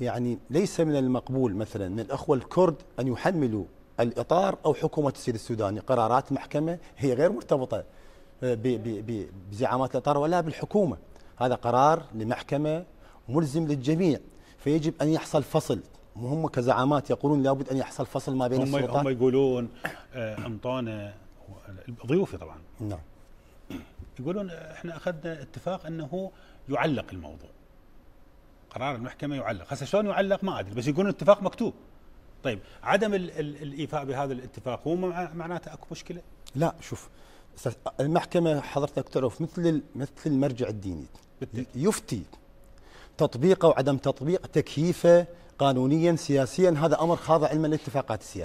يعني ليس من المقبول مثلا من الأخوة الكرد أن يحملوا الإطار أو حكومة السيد السوداني قرارات محكمة هي غير مرتبطة آه، بزعامات الإطار ولا بالحكومة هذا قرار لمحكمة ملزم للجميع فيجب أن يحصل فصل هم كزعامات يقولون لابد أن يحصل فصل ما بين هم السلطات هم يقولون آه، انطونا ضيوفي طبعا نعم يقولون احنا اخذنا اتفاق انه يعلق الموضوع قرار المحكمه يعلق هسه شلون يعلق ما ادري بس يقولون اتفاق مكتوب طيب عدم الايفاء بهذا الاتفاق هو معناته اكو مشكله لا شوف المحكمه حضرتك تعرف مثل مثل المرجع الديني بالتأكيد. يفتي تطبيقه وعدم تطبيق تكييفه قانونيا سياسيا هذا امر خاضع علما للاتفاقات السياسيه طيب.